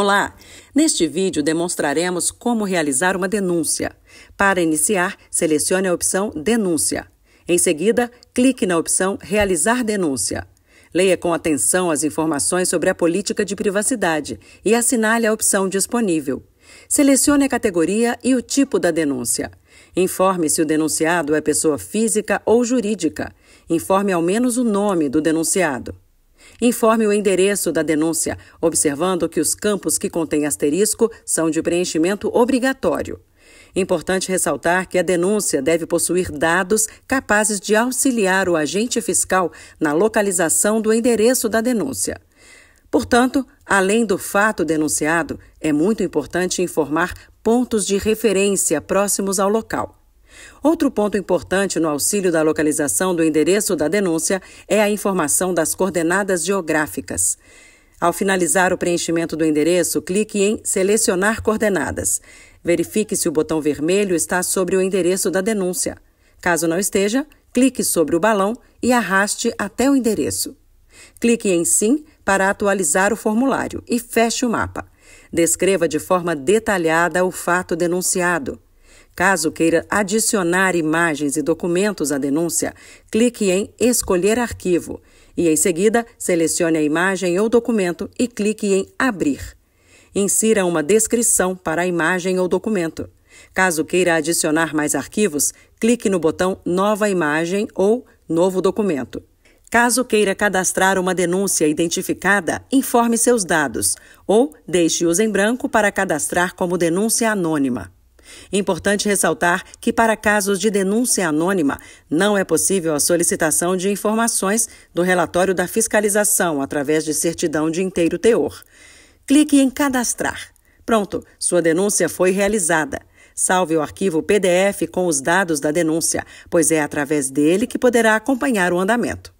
Olá! Neste vídeo demonstraremos como realizar uma denúncia. Para iniciar, selecione a opção Denúncia. Em seguida, clique na opção Realizar denúncia. Leia com atenção as informações sobre a política de privacidade e assinale a opção disponível. Selecione a categoria e o tipo da denúncia. Informe se o denunciado é pessoa física ou jurídica. Informe ao menos o nome do denunciado. Informe o endereço da denúncia, observando que os campos que contêm asterisco são de preenchimento obrigatório. Importante ressaltar que a denúncia deve possuir dados capazes de auxiliar o agente fiscal na localização do endereço da denúncia. Portanto, além do fato denunciado, é muito importante informar pontos de referência próximos ao local. Outro ponto importante no auxílio da localização do endereço da denúncia é a informação das coordenadas geográficas. Ao finalizar o preenchimento do endereço, clique em Selecionar coordenadas. Verifique se o botão vermelho está sobre o endereço da denúncia. Caso não esteja, clique sobre o balão e arraste até o endereço. Clique em Sim para atualizar o formulário e feche o mapa. Descreva de forma detalhada o fato denunciado. Caso queira adicionar imagens e documentos à denúncia, clique em Escolher arquivo e, em seguida, selecione a imagem ou documento e clique em Abrir. Insira uma descrição para a imagem ou documento. Caso queira adicionar mais arquivos, clique no botão Nova imagem ou Novo documento. Caso queira cadastrar uma denúncia identificada, informe seus dados ou deixe-os em branco para cadastrar como denúncia anônima importante ressaltar que, para casos de denúncia anônima, não é possível a solicitação de informações do relatório da fiscalização através de certidão de inteiro teor. Clique em Cadastrar. Pronto, sua denúncia foi realizada. Salve o arquivo PDF com os dados da denúncia, pois é através dele que poderá acompanhar o andamento.